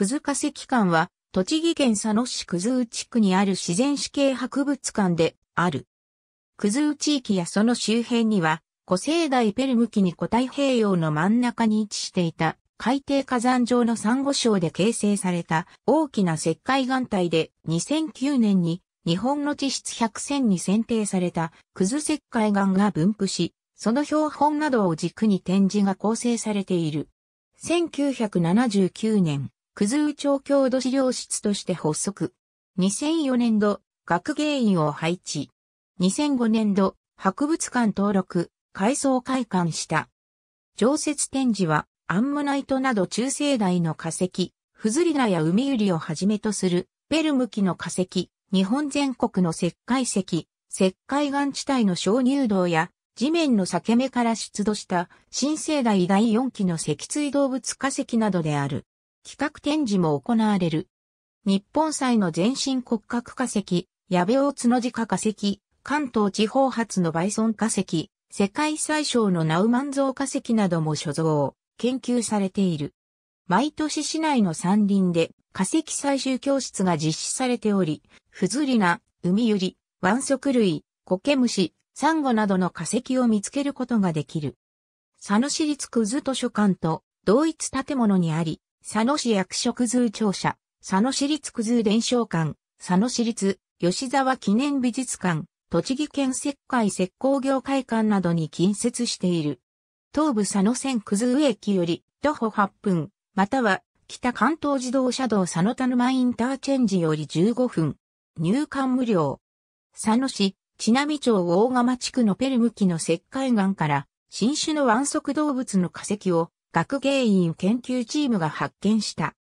くず化石館は、栃木県佐野市くずう地区にある自然史系博物館である。くずう地域やその周辺には、古生代ペルム紀に古太平洋の真ん中に位置していた海底火山上の珊瑚礁で形成された大きな石灰岩帯で2009年に日本の地質100選に選定されたくず石灰岩が分布し、その標本などを軸に展示が構成されている。1979年、九頭町郷土資料室として発足。2004年度、学芸員を配置。2005年度、博物館登録、改装開館した。常設展示は、アンモナイトなど中世代の化石、フズリラや海ユリをはじめとする、ペルム紀の化石、日本全国の石灰石、石灰岩地帯の鍾乳洞や、地面の裂け目から出土した新世代第4期の脊椎動物化石などである。企画展示も行われる。日本祭の前身骨格化石、矢部大角地下化石、関東地方発のバイソン化石、世界最小のナウマンゾウ化石なども所蔵、研究されている。毎年市内の山林で化石採集教室が実施されており、フズリナ、ウミユリ、ワンソク類、コケムシ、サンゴなどの化石を見つけることができる。佐野市立クズ図書館と同一建物にあり、佐野市役職通庁舎、佐野市立区ず伝承館、佐野市立吉沢記念美術館、栃木県石灰石工業会館などに近接している。東武佐野線九頭駅より徒歩8分、または北関東自動車道佐野田沼インターチェンジより15分。入館無料。佐野市、千波町大釜地区のペルム紀の石灰岩から新種の湾足動物の化石を学芸員研究チームが発見した。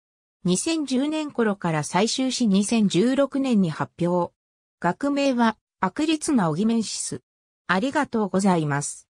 2010年頃から最終し2016年に発表。学名は、アクリツナオギメンシス。ありがとうございます。